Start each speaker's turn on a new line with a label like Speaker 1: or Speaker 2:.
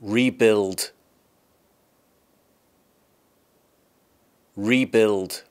Speaker 1: rebuild rebuild